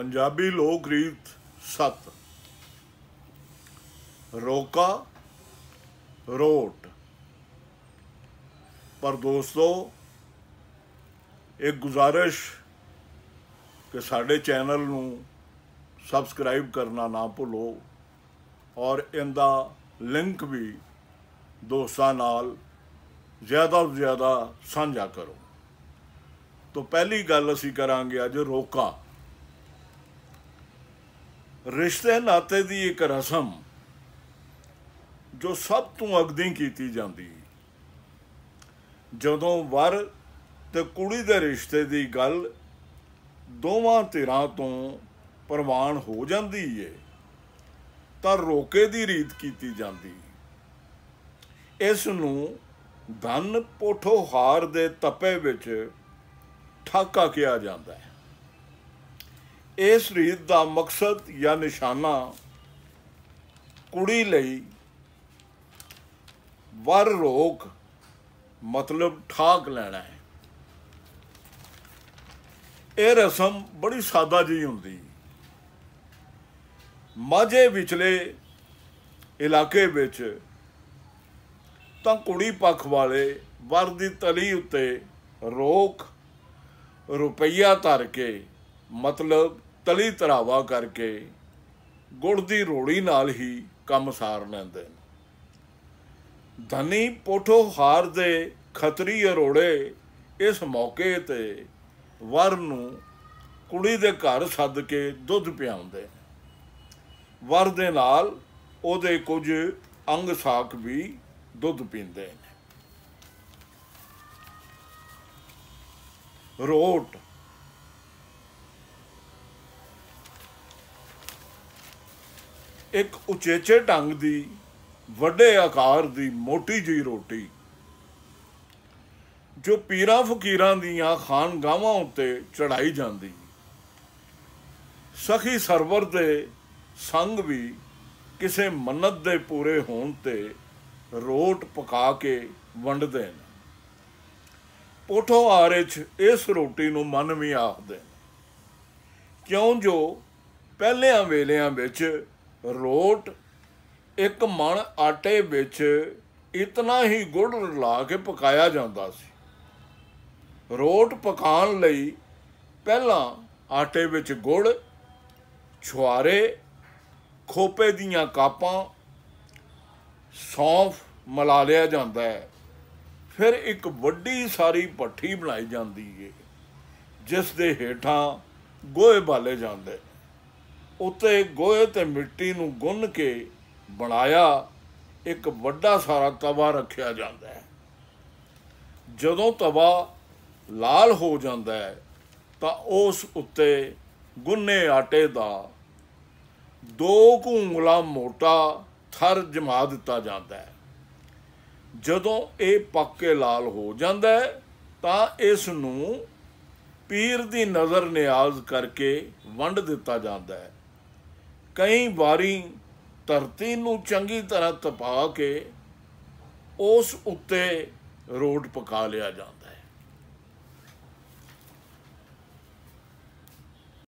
ਪੰਜਾਬੀ ਲੋਕ ਰੀਤ 7 ਰੋਕਾ ਰੋਟ ਪਰ ਦੋਸਤੋ ਇੱਕ ਗੁਜ਼ਾਰਿਸ਼ ਕਿ ਸਾਡੇ ਚੈਨਲ ਨੂੰ ਸਬਸਕ੍ਰਾਈਬ ਕਰਨਾ ਨਾ ਭੁੱਲੋ ਔਰ ਇਹਦਾ ਲਿੰਕ ਵੀ ਦੋਸਤਾਂ ਨਾਲ ਜ਼ਿਆਦਾ ਤੋਂ ਜ਼ਿਆਦਾ ਸਾਂਝਾ ਕਰੋ ਤਾਂ ਪਹਿਲੀ ਗੱਲ ਅਸੀਂ ਕਰਾਂਗੇ ਅੱਜ ਰੋਕਾ ਰਿਸ਼ਤੇ ਨਾਤੇ ਦੀ ਇੱਕ ਰਸਮ ਜੋ ਸਭ ਤੋਂ ਅਗਦੀ ਕੀਤੀ ਜਾਂਦੀ ਜਦੋਂ ਵਰ ਤੇ ਕੁੜੀ ਦੇ ਰਿਸ਼ਤੇ ਦੀ ਗੱਲ ਦੋਵਾਂ ਧਿਰਾਂ ਤੋਂ ਪ੍ਰਵਾਨ ਹੋ ਜਾਂਦੀ ਏ ਤਾਂ ਰੋਕੇ ਦੀ ਰੀਤ ਕੀਤੀ ਜਾਂਦੀ ਇਸ ਨੂੰ ਧਨ ਹਾਰ ਦੇ ਤਪੇ ਵਿੱਚ ਠਾਕਾ ਕਿਹਾ ਜਾਂਦਾ ਹੈ ਇਸ ਰੀਤ ਦਾ ਮਕਸਦ ਜਾਂ ਨਿਸ਼ਾਨਾ ਕੁੜੀ ਲਈ ਵਰ ਰੋਕ ਮਤਲਬ ਠਾਕ ਲੈਣਾ ਹੈ ਇਹ ਰਸਮ ਬੜੀ ਸਾਦਾ ਜੀ ਹੁੰਦੀ ਮਾਝੇ ਵਿਚਲੇ ਇਲਾਕੇ ਵਿੱਚ ਤਾਂ ਕੁੜੀ ਪੱਖ ਵਾਲੇ ਵਰ ਦੀ ਤਲੀ ਉੱਤੇ ਰੋਕ ਰੁਪਈਆ ਧਰ ਕੇ ਮਤਲਬ ਤਲੀ ਤਰਾਵਾ ਕਰਕੇ ਗੁੜ ਦੀ ਰੋੜੀ ਨਾਲ ਹੀ ਕੰਮ ਸਾਰ ਲੈਂਦੇ ਨੇ ਧਨੀ ਪੋਠੋ ਹਾਰ ਦੇ ਖਤਰੀ ਅਰੋੜੇ ਇਸ ਮੌਕੇ ਤੇ ਵਰ ਨੂੰ ਕੁੜੀ ਦੇ ਘਰ ਸੱਦ ਕੇ ਦੁੱਧ ਪਿਆਉਂਦੇ ਵਰ ਦੇ ਨਾਲ ਉਹਦੇ ਕੁਝ ਅੰਗ ਸਾਖ ਵੀ ਦੁੱਧ ਪੀਂਦੇ ਨੇ ਰੋਟ ਇੱਕ ਉਚੇਚੇ ਢੰਗ ਦੀ ਵੱਡੇ ਆਕਾਰ ਦੀ ਮੋਟੀ ਜੀ ਰੋਟੀ ਜੋ ਪੀਰਾਂ ਫਕੀਰਾਂ ਦੀਆਂ ਖਾਨਗਾਹਾਂ ਉੱਤੇ ਚੜਾਈ ਜਾਂਦੀ ਸਖੀ ਸਰਵਰ ਦੇ ਸੰਗ ਵੀ ਕਿਸੇ ਮੰਨਤ ਦੇ ਪੂਰੇ ਹੋਣ ਤੇ ਰੋਟ ਪਕਾ ਕੇ ਵੰਡਦੇ ਨੇ ਪੋਠੋ ਆਰੇ 'ਚ ਇਸ ਰੋਟੀ ਨੂੰ ਮਨ ਵੀ ਆਖਦੇ ਕਿਉਂ ਜੋ ਪਹਿਲਿਆਂ ਵੇਲਿਆਂ ਵਿੱਚ ਰੋਟ ਇੱਕ ਮਣ ਆਟੇ ਵਿੱਚ ਇਤਨਾ ਹੀ ਗੁੜ ਲਾ ਕੇ ਪਕਾਇਆ ਜਾਂਦਾ ਸੀ ਰੋਟ ਪਕਾਉਣ ਲਈ ਪਹਿਲਾਂ ਆਟੇ ਵਿੱਚ ਗੁੜ ਛੁਆਰੇ ਖੋਪੇ ਦੀਆਂ ਕਾਪਾਂ ਸੌਂਫ ਮਲਾ ਲਿਆ ਜਾਂਦਾ ਹੈ ਫਿਰ ਇੱਕ ਵੱਡੀ ਸਾਰੀ ਪੱਠੀ ਬਣਾਈ ਜਾਂਦੀ ਏ ਜਿਸ ਦੇ ਹੇਠਾਂ ਗੋਹੇ ਬਾਲੇ ਜਾਂਦੇ ਉੱਤੇ ਗੋਹੇ ਤੇ ਮਿੱਟੀ ਨੂੰ ਗੁੰਨ ਕੇ ਬਣਾਇਆ ਇੱਕ ਵੱਡਾ ਸਾਰਾ ਤਵਾ ਰੱਖਿਆ ਜਾਂਦਾ ਹੈ ਜਦੋਂ ਤਵਾ ਲਾਲ ਹੋ ਜਾਂਦਾ ਹੈ ਤਾਂ ਉਸ ਉੱਤੇ ਗੁੰਨੇ ਆਟੇ ਦਾ ਦੋ ਘੁੰਗਲਾ ਮੋਟਾ ਥਰ ਜਮਾ ਦਿੱਤਾ ਜਾਂਦਾ ਹੈ ਜਦੋਂ ਇਹ ਪੱਕ ਕੇ ਲਾਲ ਹੋ ਜਾਂਦਾ ਹੈ ਤਾਂ ਇਸ ਨੂੰ ਪੀਰ ਦੀ ਨਜ਼ਰ ਨਿਆਜ਼ ਕਰਕੇ ਵੰਡ ਦਿੱਤਾ ਜਾਂਦਾ ਹੈ ਕਈ ਵਾਰੀ ਧਰਤੀ ਨੂੰ ਚੰਗੀ ਤਰ੍ਹਾਂ ਤਪਾ ਕੇ ਉਸ ਉੱਤੇ ਰੋਡ ਪਕਾ ਲਿਆ ਜਾਂਦਾ ਹੈ